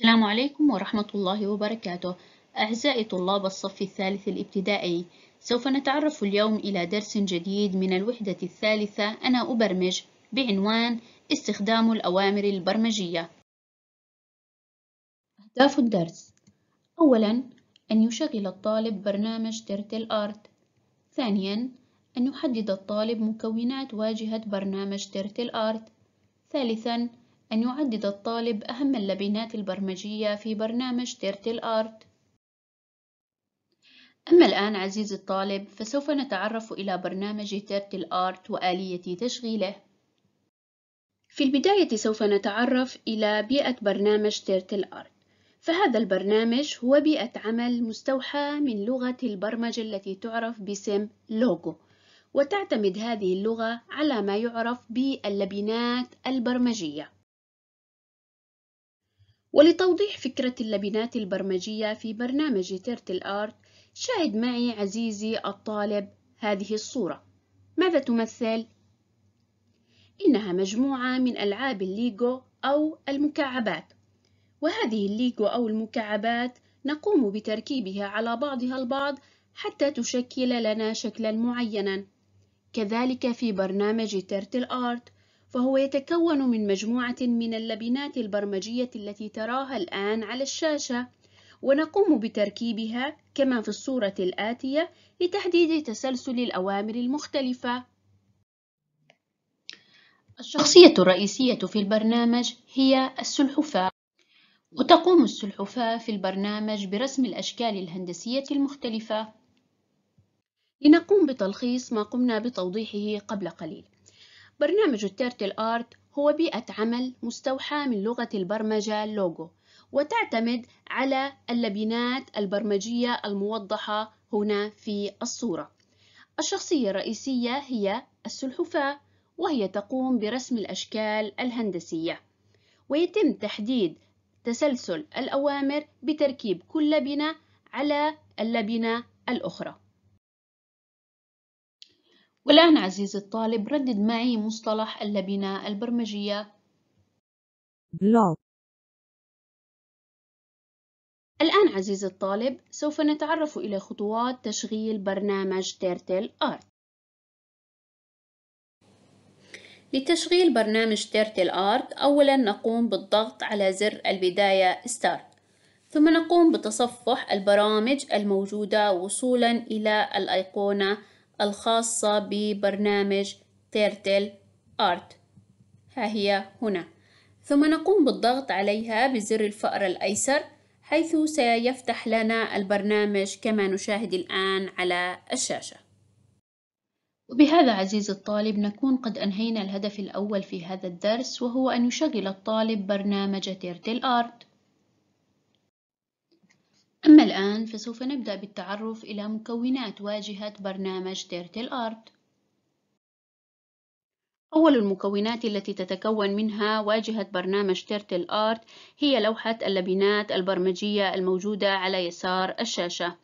السلام عليكم ورحمة الله وبركاته أعزائي طلاب الصف الثالث الابتدائي سوف نتعرف اليوم إلى درس جديد من الوحدة الثالثة أنا أبرمج بعنوان استخدام الأوامر البرمجية أهداف الدرس أولاً أن يشغل الطالب برنامج ترتل آرت ثانياً أن يحدد الطالب مكونات واجهة برنامج ترتل آرت ثالثاً أن يعدد الطالب أهم اللبنات البرمجية في برنامج تيرتل آرت. أما الآن عزيزي الطالب فسوف نتعرف إلى برنامج تيرتل آرت وآلية تشغيله في البداية سوف نتعرف إلى بيئة برنامج تيرتل آرت. فهذا البرنامج هو بيئة عمل مستوحى من لغة البرمجة التي تعرف باسم لوجو وتعتمد هذه اللغة على ما يعرف باللبنات البرمجية ولتوضيح فكرة اللبنات البرمجية في برنامج تيرتل آرت شاهد معي عزيزي الطالب هذه الصورة ماذا تمثل؟ إنها مجموعة من ألعاب الليجو أو المكعبات وهذه الليجو أو المكعبات نقوم بتركيبها على بعضها البعض حتى تشكل لنا شكلا معينا كذلك في برنامج تيرتل آرت فهو يتكون من مجموعة من اللبنات البرمجية التي تراها الآن على الشاشة ونقوم بتركيبها كما في الصورة الآتية لتحديد تسلسل الأوامر المختلفة الشخصية الرئيسية في البرنامج هي السلحفاة وتقوم السلحفاة في البرنامج برسم الأشكال الهندسية المختلفة لنقوم بتلخيص ما قمنا بتوضيحه قبل قليل برنامج التيرتل آرت هو بيئة عمل مستوحاة من لغة البرمجة لوجو وتعتمد على اللبنات البرمجية الموضحة هنا في الصورة الشخصية الرئيسية هي السلحفاة وهي تقوم برسم الأشكال الهندسية ويتم تحديد تسلسل الأوامر بتركيب كل لبنة على اللبنة الأخرى والآن عزيزي الطالب ردد معي مصطلح اللبنة البرمجية بلوك الآن عزيزي الطالب سوف نتعرف إلى خطوات تشغيل برنامج تيرتل آرت لتشغيل برنامج تيرتل آرت أولا نقوم بالضغط على زر البداية ستارت ثم نقوم بتصفح البرامج الموجودة وصولا إلى الأيقونة الخاصة ببرنامج تيرتل آرت ها هي هنا ثم نقوم بالضغط عليها بزر الفأر الأيسر حيث سيفتح لنا البرنامج كما نشاهد الآن على الشاشة وبهذا عزيزي الطالب نكون قد أنهينا الهدف الأول في هذا الدرس وهو أن يشغل الطالب برنامج تيرتل آرت الآن فسوف نبدأ بالتعرف إلى مكونات واجهة برنامج تيرتل آرت أول المكونات التي تتكون منها واجهة برنامج تيرتل آرت هي لوحة اللبنات البرمجية الموجودة على يسار الشاشة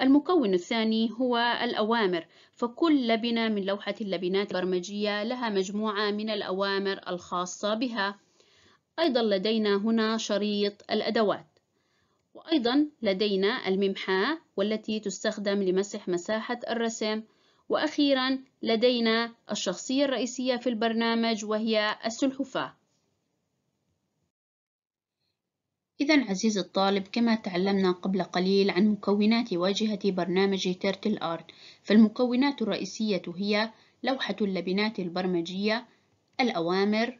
المكون الثاني هو الأوامر فكل لبنة من لوحة اللبنات البرمجية لها مجموعة من الأوامر الخاصة بها أيضا لدينا هنا شريط الأدوات وأيضا لدينا الممحاة والتي تستخدم لمسح مساحة الرسم وأخيرا لدينا الشخصية الرئيسية في البرنامج وهي السلحفاة إذا عزيزي الطالب كما تعلمنا قبل قليل عن مكونات واجهة برنامج تيرتل آرت فالمكونات الرئيسية هي لوحة اللبنات البرمجية الأوامر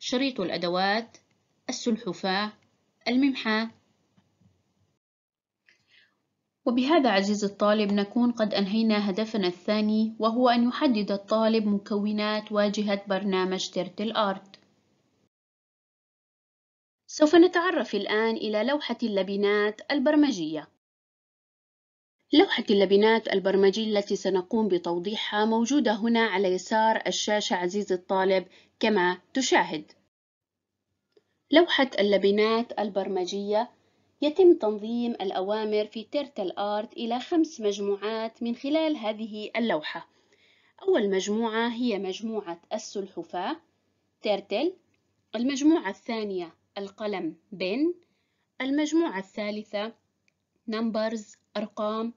شريط الأدوات السلحفاة الممحى وبهذا عزيزي الطالب نكون قد أنهينا هدفنا الثاني وهو أن يحدد الطالب مكونات واجهة برنامج تيرتل آرت سوف نتعرف الآن إلى لوحة اللبنات البرمجية لوحة اللبنات البرمجية التي سنقوم بتوضيحها موجودة هنا على يسار الشاشة عزيزي الطالب كما تشاهد لوحة اللبنات البرمجية يتم تنظيم الأوامر في تيرتل آرت إلى خمس مجموعات من خلال هذه اللوحة أول مجموعة هي مجموعة السلحفاة تيرتل المجموعة الثانية القلم بن المجموعة الثالثة نمبرز أرقام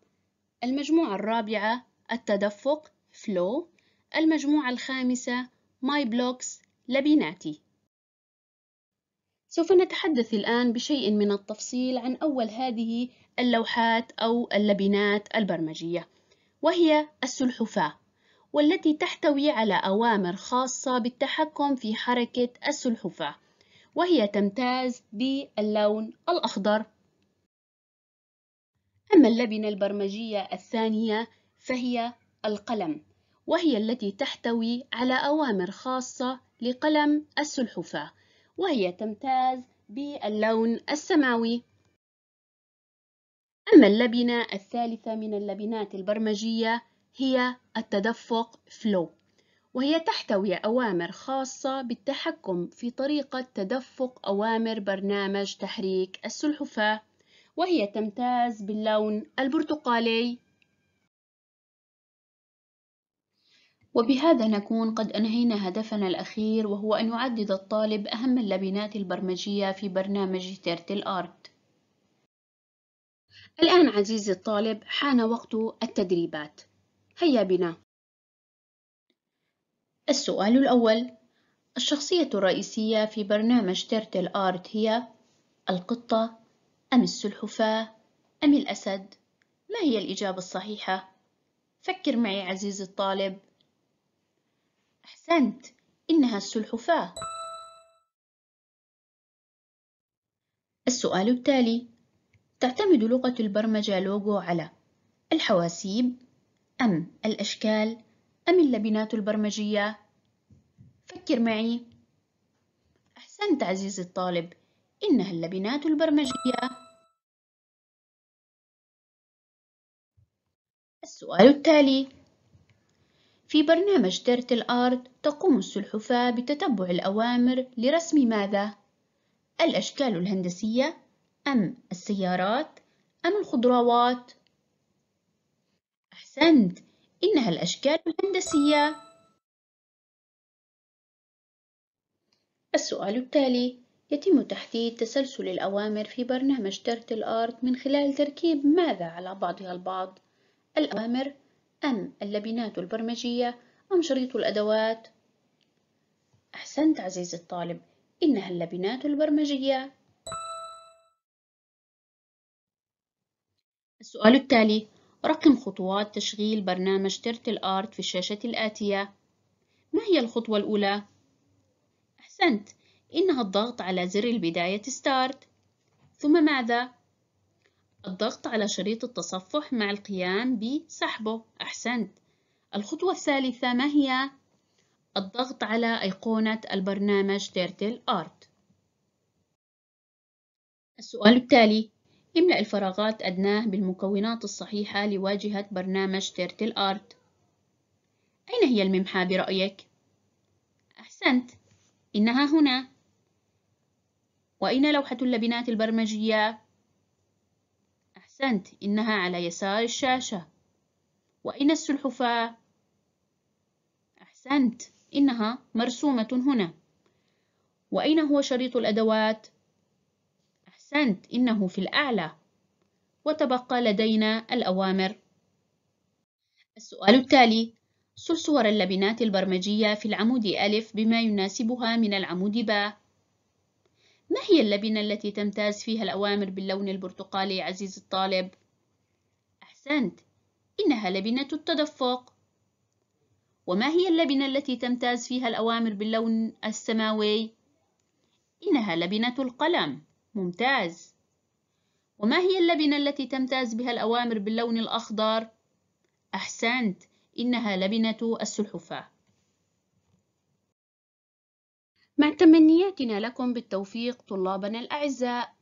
المجموعة الرابعة التدفق فلو المجموعة الخامسة ماي بلوكس لبيناتي سوف نتحدث الآن بشيء من التفصيل عن أول هذه اللوحات أو اللبنات البرمجية وهي السلحفاة والتي تحتوي على أوامر خاصة بالتحكم في حركة السلحفاة وهي تمتاز باللون الأخضر أما اللبنة البرمجية الثانية فهي القلم وهي التي تحتوي على أوامر خاصة لقلم السلحفاة وهي تمتاز باللون السماوي أما اللبنة الثالثة من اللبنات البرمجية هي التدفق فلو وهي تحتوي أوامر خاصة بالتحكم في طريقة تدفق أوامر برنامج تحريك السلحفاة وهي تمتاز باللون البرتقالي وبهذا نكون قد أنهينا هدفنا الأخير وهو أن يعدد الطالب أهم اللبنات البرمجية في برنامج تيرتل آرت الآن عزيزي الطالب حان وقت التدريبات هيا بنا السؤال الأول الشخصية الرئيسية في برنامج تيرتل آرت هي القطة أم السلحفاة أم الأسد؟ ما هي الإجابة الصحيحة؟ فكر معي عزيزي الطالب أحسنت، إنها السلحفاة. السؤال التالي: تعتمد لغة البرمجة لوجو على الحواسيب أم الأشكال أم اللبنات البرمجية؟ فكر معي. أحسنت عزيزي الطالب، إنها اللبنات البرمجية. السؤال التالي في برنامج ديرة الأرض تقوم السلحفاة بتتبع الأوامر لرسم ماذا؟ الأشكال الهندسية أم السيارات أم الخضروات؟ أحسنت إنها الأشكال الهندسية السؤال التالي يتم تحديد تسلسل الأوامر في برنامج ديرة الأرض من خلال تركيب ماذا على بعضها البعض؟ الأوامر أم اللبنات البرمجية أم شريط الأدوات؟ أحسنت عزيزي الطالب إنها اللبنات البرمجية السؤال التالي رقم خطوات تشغيل برنامج تيرتل آرت في الشاشة الآتية ما هي الخطوة الأولى؟ أحسنت إنها الضغط على زر البداية ستارت ثم ماذا؟ الضغط على شريط التصفح مع القيام بسحبه أحسنت الخطوة الثالثة ما هي؟ الضغط على أيقونة البرنامج تيرتل آرت السؤال التالي املأ الفراغات أدناه بالمكونات الصحيحة لواجهة برنامج تيرتل آرت أين هي الممحة برأيك؟ أحسنت إنها هنا وأين لوحة اللبنات البرمجية؟ أحسنت إنها على يسار الشاشة وأين السلحفاة؟ أحسنت إنها مرسومة هنا وأين هو شريط الأدوات؟ أحسنت إنه في الأعلى وتبقى لدينا الأوامر السؤال التالي صل صور اللبنات البرمجية في العمود ألف بما يناسبها من العمود باء ما هي اللبنة التي تمتاز فيها الأوامر باللون البرتقالي عزيز الطالب؟ أحسنت إنها لبنة التدفق وما هي اللبنة التي تمتاز فيها الأوامر باللون السماوي؟ إنها لبنة القلم ممتاز وما هي اللبنة التي تمتاز بها الأوامر باللون الأخضر؟ أحسنت إنها لبنة السلحفاة مع تمنياتنا لكم بالتوفيق طلابنا الأعزاء